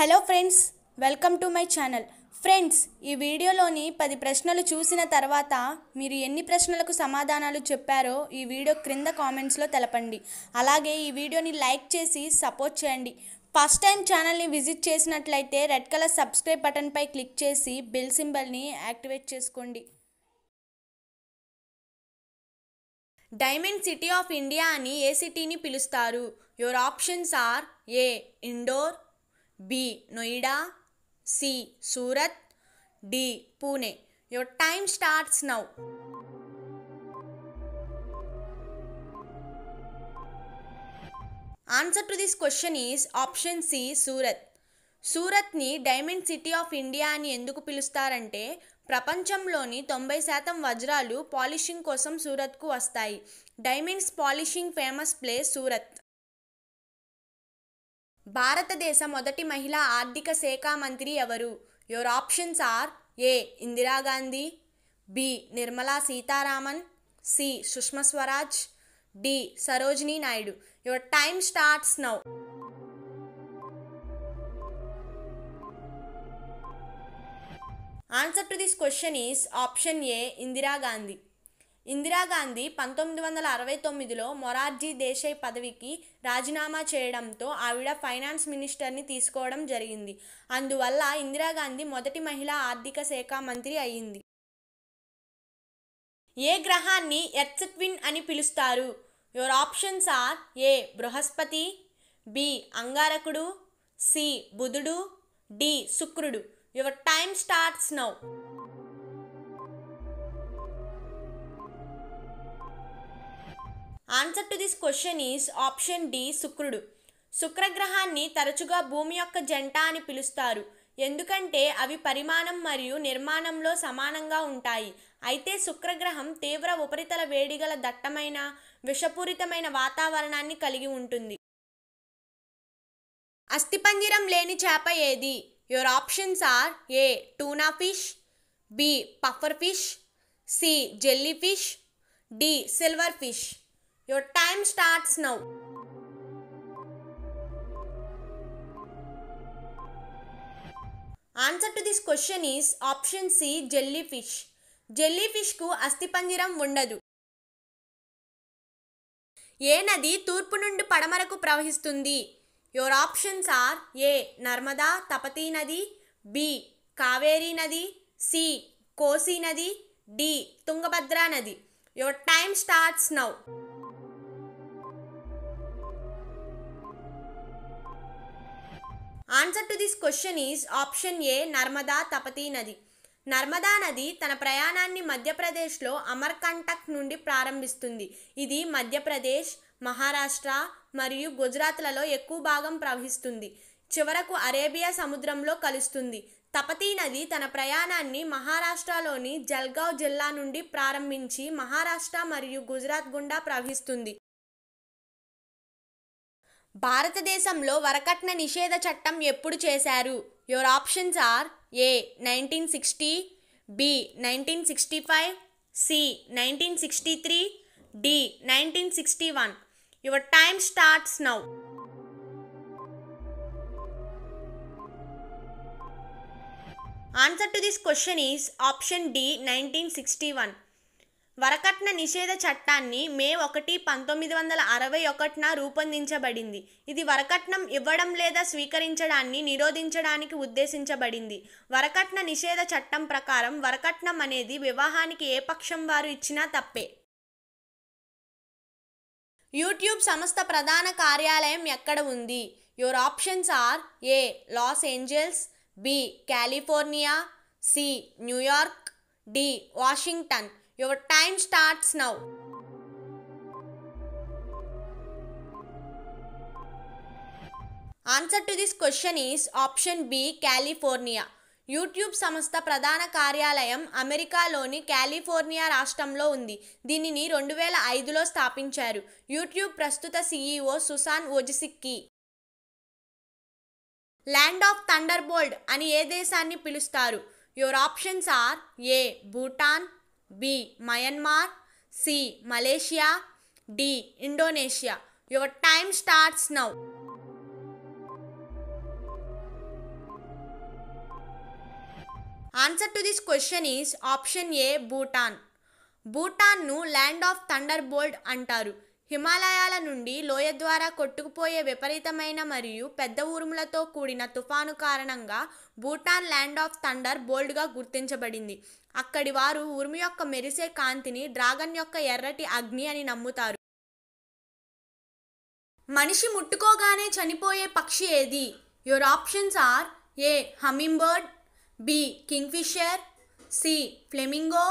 hello friends welcome to my channel friends ఈ వీడియోలోని పది ప్రశ్నలు చూసిన తర్వాత మీరు ఎన్ని ప్రశ్నలకు సమాధానాలు చెప్పారో ఈ వీడియో క్రింద కామెంట్స్లో తెలపండి అలాగే ఈ వీడియోని లైక్ చేసి సపోర్ట్ చేయండి ఫస్ట్ టైం ఛానల్ని విజిట్ చేసినట్లయితే రెడ్ కలర్ సబ్స్క్రైబ్ బటన్పై క్లిక్ చేసి బెల్ సింబల్ని యాక్టివేట్ చేసుకోండి డైమండ్ సిటీ ఆఫ్ ఇండియా అని ఏ సిటీని పిలుస్తారు your options are A Indore B Noida C Surat D Pune your time starts now answer to this question is option C Surat సూరత్ని డైమండ్ సిటీ ఆఫ్ ఇండియా అని ఎందుకు పిలుస్తారంటే ప్రపంచంలోని తొంభై శాతం వజ్రాలు పాలిషింగ్ కోసం సూరత్కు వస్తాయి diamonds polishing famous place Surat భారతదేశ మొదటి మహిళా ఆర్థిక శాఖ మంత్రి ఎవరు your options are A Indira Gandhi B Nirmala Sitharaman C Sushma Swaraj D Sarojini Naidu your time starts now answer to this question is option A Indira Gandhi Indira Gandhi పంతొమ్మిది వందల అరవై తొమ్మిదిలో మొరార్జీ దేశాయ్ పదవికి రాజీనామా చేయడంతో ఆవిడ ఫైనాన్స్ మినిస్టర్ని తీసుకోవడం జరిగింది అందువల్ల ఇందిరాగాంధీ మొదటి మహిళా ఆర్థిక శాఖ మంత్రి అయ్యింది ఏ గ్రహాన్ని ఎర్త్క్విన్ అని పిలుస్తారు యువర్ ఆప్షన్స్ ఆర్ ఏ బృహస్పతి బి అంగారకుడు సి బుధుడు డి శుక్రుడు your time starts now answer to this question is option D శుక్రుడు శుక్రగ్రహాన్ని తరచుగా భూమి యొక్క జంట అని పిలుస్తారు ఎందుకంటే అవి పరిమాణం మరియు నిర్మాణంలో సమానంగా ఉంటాయి అయితే శుక్రగ్రహం తీవ్ర ఉపరితల వేడిగల దట్టమైన విషపూరితమైన వాతావరణాన్ని కలిగి ఉంటుంది అస్థిపంజరం లేని చేప ఏది your options are A tuna fish B puffer fish C jellyfish D silverfish your time starts now answer to this question is option C jellyfish జెల్లీ ఫిష్కు అస్థిపంజరం ఉండదు ఏ నది తూర్పు నుండి పడమరకు ప్రవహిస్తుంది your options are A Narmada Tapti నది బి కావేరీ నది సి కోసీ నది డి తుంగభద్రా నది your time starts now answer to this question is option A Narmada Tapti నది నర్మదా నది తన ప్రయాణాన్ని మధ్యప్రదేశ్లో అమర్కంటక్ నుండి ప్రారంభిస్తుంది ఇది మధ్యప్రదేశ్ మహారాష్ట్ర మరియు గుజరాత్లలో ఎక్కువ భాగం ప్రవహిస్తుంది చివరకు అరేబియా సముద్రంలో కలుస్తుంది తపతీ నది తన ప్రయాణాన్ని మహారాష్ట్రలోని జల్గావ్ జిల్లా నుండి ప్రారంభించి మహారాష్ట్ర మరియు గుజరాత్ గుండా ప్రవహిస్తుంది భారతదేశంలో వరకట్న నిషేధ చట్టం ఎప్పుడు చేశారు your options are A nineteen sixty B nineteen sixty five C nineteen sixty three D nineteen sixty one your time starts now answer to this question is option D nineteen sixty one వరకట్న నిషేధ చట్టాన్ని మే ఒకటి పంతొమ్మిది వందల అరవై ఒకటిన రూపొందించబడింది ఇది వరకట్నం ఇవ్వడం లేదా స్వీకరించడాన్ని నిరోధించడానికి ఉద్దేశించబడింది వరకట్న నిషేధ చట్టం ప్రకారం వరకట్నం అనేది వివాహానికి ఏ పక్షం వారు ఇచ్చినా తప్పే యూట్యూబ్ సంస్థ ప్రధాన కార్యాలయం ఎక్కడ ఉంది your options are A Los Angeles B California C New York D Washington your time starts now answer to this question is option B California YouTube సంస్థ ప్రధాన కార్యాలయం అమెరికాలోని కాలిఫోర్నియా రాష్ట్రంలో ఉంది దీనిని రెండు వేల ఐదులో స్థాపించారు యూట్యూబ్ ప్రస్తుత CEO e Susan Wojcicki land of thunderbolt అని ఏ దేశాన్ని పిలుస్తారు your options are A Bhutan B Myanmar C Malaysia D Indonesia your time starts now answer to this question is option A Bhutan భూటాన్ను ల్యాండ్ ఆఫ్ థండర్ బోల్డ్ అంటారు హిమాలయాల నుండి లోయ ద్వారా కొట్టుకుపోయే విపరీతమైన మరియు పెద్ద ఉరుములతో కూడిన తుఫాను కారణంగా భూటాన్ ల్యాండ్ ఆఫ్ థండర్ బోల్డ్గా గుర్తించబడింది అక్కడి వారు ఉరుము యొక్క మెరిసే కాంతిని డ్రాగన్ యొక్క ఎర్రటి అగ్ని అని నమ్ముతారు మనిషి ముట్టుకోగానే చనిపోయే పక్షి ఏది your options are A hummingbird B kingfisher C flamingo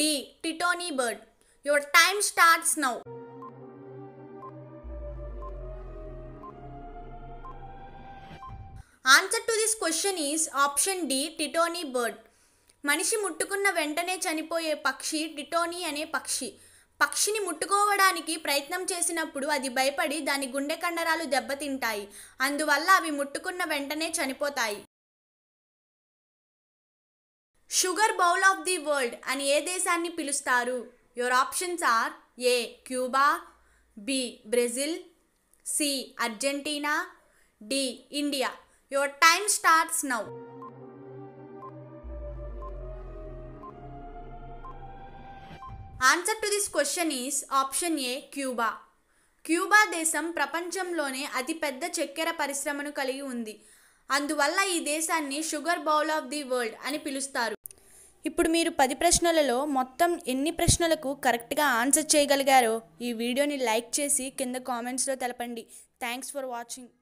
D titoni bird your time starts now answer to this question is option D titoni bird మనిషి ముట్టుకున్న వెంటనే చనిపోయే పక్షి టిటోనీ అనే పక్షి పక్షిని ముట్టుకోవడానికి ప్రయత్నం చేసినప్పుడు అది భయపడి దాని గుండె కండరాలు దెబ్బతింటాయి అందువల్ల అవి ముట్టుకున్న వెంటనే చనిపోతాయి sugar bowl of the world అని ఏ దేశాన్ని పిలుస్తారు your options are A Cuba B Brazil C Argentina D India your time starts now answer to this question is option A Cuba Cuba దేశం ప్రపంచంలోనే అతిపెద్ద చక్కెర పరిశ్రమను కలిగి ఉంది అందువల్ల ఈ దేశాన్ని sugar bowl of the world అని పిలుస్తారు ఇప్పుడు మీరు పది ప్రశ్నలలో మొత్తం ఎన్ని ప్రశ్నలకు కరెక్ట్గా ఆన్సర్ చేయగలిగారో ఈ వీడియోని లైక్ చేసి కింద కామెంట్స్లో తెలపండి థ్యాంక్స్ ఫర్ వాచింగ్